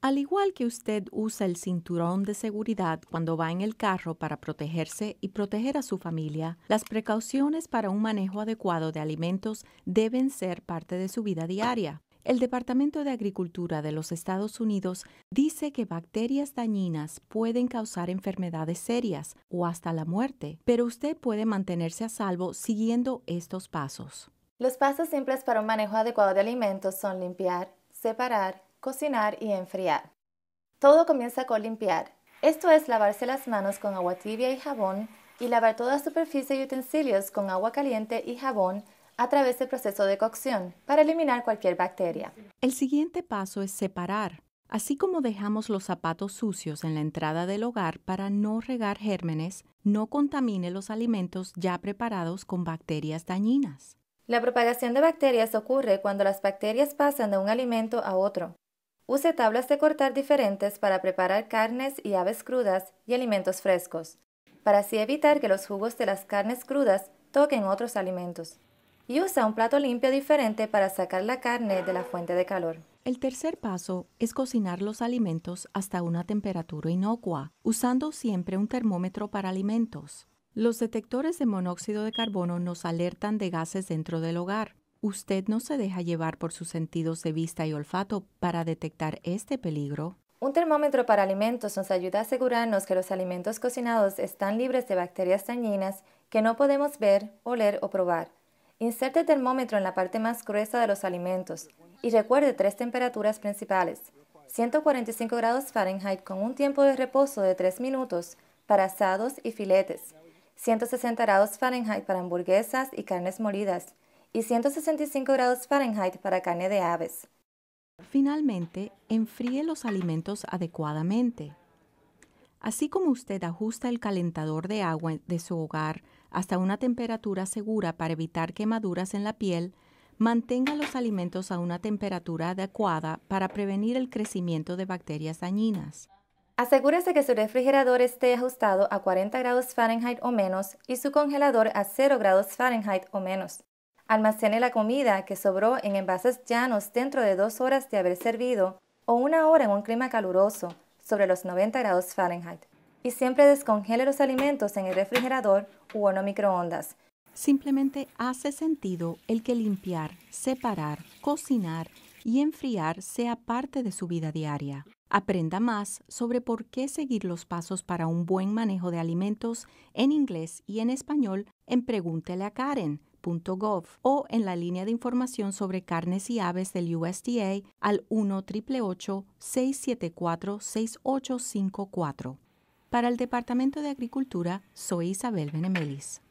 Al igual que usted usa el cinturón de seguridad cuando va en el carro para protegerse y proteger a su familia, las precauciones para un manejo adecuado de alimentos deben ser parte de su vida diaria. El Departamento de Agricultura de los Estados Unidos dice que bacterias dañinas pueden causar enfermedades serias o hasta la muerte, pero usted puede mantenerse a salvo siguiendo estos pasos. Los pasos simples para un manejo adecuado de alimentos son limpiar, separar cocinar y enfriar. Todo comienza con limpiar. Esto es lavarse las manos con agua tibia y jabón y lavar toda superficie y utensilios con agua caliente y jabón a través del proceso de cocción para eliminar cualquier bacteria. El siguiente paso es separar. Así como dejamos los zapatos sucios en la entrada del hogar para no regar gérmenes, no contamine los alimentos ya preparados con bacterias dañinas. La propagación de bacterias ocurre cuando las bacterias pasan de un alimento a otro. Use tablas de cortar diferentes para preparar carnes y aves crudas y alimentos frescos, para así evitar que los jugos de las carnes crudas toquen otros alimentos. Y usa un plato limpio diferente para sacar la carne de la fuente de calor. El tercer paso es cocinar los alimentos hasta una temperatura inocua, usando siempre un termómetro para alimentos. Los detectores de monóxido de carbono nos alertan de gases dentro del hogar. ¿Usted no se deja llevar por sus sentidos de vista y olfato para detectar este peligro? Un termómetro para alimentos nos ayuda a asegurarnos que los alimentos cocinados están libres de bacterias dañinas que no podemos ver, oler o probar. Inserte el termómetro en la parte más gruesa de los alimentos y recuerde tres temperaturas principales, 145 grados Fahrenheit con un tiempo de reposo de 3 minutos para asados y filetes, 160 grados Fahrenheit para hamburguesas y carnes molidas, y 165 grados Fahrenheit para carne de aves. Finalmente, enfríe los alimentos adecuadamente. Así como usted ajusta el calentador de agua de su hogar hasta una temperatura segura para evitar quemaduras en la piel, mantenga los alimentos a una temperatura adecuada para prevenir el crecimiento de bacterias dañinas. Asegúrese que su refrigerador esté ajustado a 40 grados Fahrenheit o menos y su congelador a 0 grados Fahrenheit o menos. Almacene la comida que sobró en envases llanos dentro de dos horas de haber servido o una hora en un clima caluroso, sobre los 90 grados Fahrenheit. Y siempre descongele los alimentos en el refrigerador u horno microondas. Simplemente hace sentido el que limpiar, separar, cocinar y enfriar sea parte de su vida diaria. Aprenda más sobre por qué seguir los pasos para un buen manejo de alimentos en inglés y en español en Pregúntele a Karen o en la línea de información sobre carnes y aves del USDA al 1 674 6854 Para el Departamento de Agricultura, soy Isabel Benemelis.